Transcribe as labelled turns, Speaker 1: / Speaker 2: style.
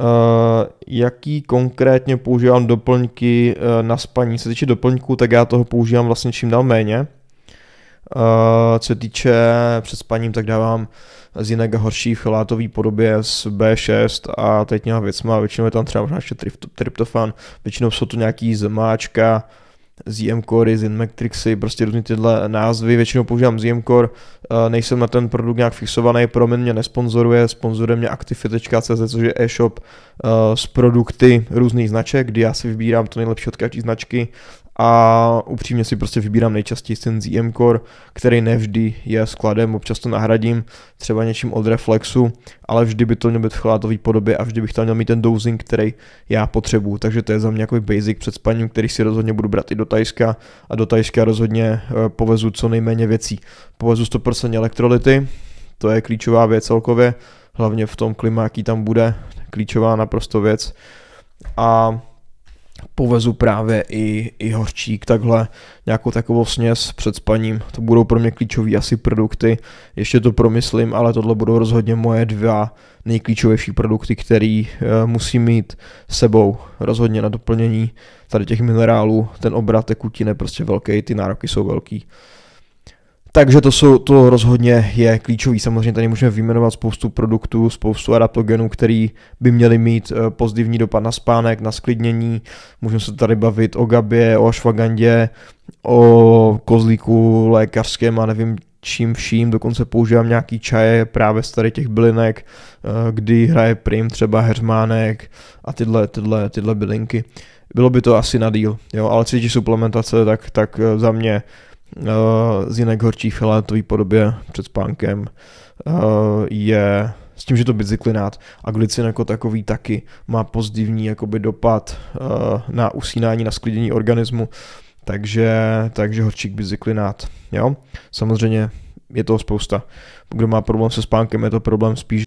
Speaker 1: Eh, jaký konkrétně používám doplňky eh, na spaní. Co se týče doplňků, tak já toho používám vlastně čím dál méně. Eh, co se týče před spaním, tak dávám z jinak horší v podobě z B6 a teď nějaká věc má, většinou je tam třeba možná ještě tryptofan, většinou jsou to nějaký zmáčka, ZM Core, ZM Matrixy, prostě různě tyhle názvy, většinou používám ZM Core, eh, nejsem na ten produkt nějak fixovaný, pro mě nesponzoruje, sponzoruje mě Activity.cz, což je e-shop eh, s produkty různých značek, kdy já si vybírám to nejlepší od každé značky a upřímně si prostě vybírám nejčastěji ten ZM Core, který nevždy je skladem, občas to nahradím třeba něčím od Reflexu, ale vždy by to mělo být v chlátové podobě a vždy bych tam měl mít ten dozing, který já potřebuju, takže to je za mě jako basic před spaním, který si rozhodně budu brát i do Tajska a do Tajska rozhodně eh, povezu co nejméně věcí. Povezu 100% elektrolyty, to je klíčová věc celkově, hlavně v tom klima, jaký tam bude, klíčová naprosto věc. A povezu právě i, i horčík, takhle nějakou takovou směs před spaním. To budou pro mě klíčové asi produkty, ještě to promyslím, ale tohle budou rozhodně moje dva nejklíčovější produkty, který e, eh, musím mít sebou rozhodně na doplnění tady těch minerálů. Ten obrat tekutiny je prostě velký, ty nároky jsou velký. Takže to, jsou, to rozhodně je klíčový. Samozřejmě tady můžeme vyjmenovat spoustu produktů, spoustu adaptogenů, který by měly mít eh, pozitivní dopad na spánek, na sklidnění. Můžeme se tady bavit o gabě, o ašvagandě, o kozlíku lékařském a nevím čím vším, dokonce používám nějaký čaje právě z tady těch bylinek, eh, kdy hraje prim třeba hermánek a tyhle, tyhle, tyhle bylinky. Bylo by to asi na díl, jo, ale co suplementace, tak, tak eh, za mě Eh, z jinak horčí filaletové podobě před spánkem eh, je s tím, že to bicyklinát a glicin jako takový taky má pozitivní jakoby dopad eh, na usínání, na sklidění organismu, takže, takže horčík bicyklinát. Jo? Samozřejmě je toho spousta. Kdo má problém se spánkem, je to problém spíš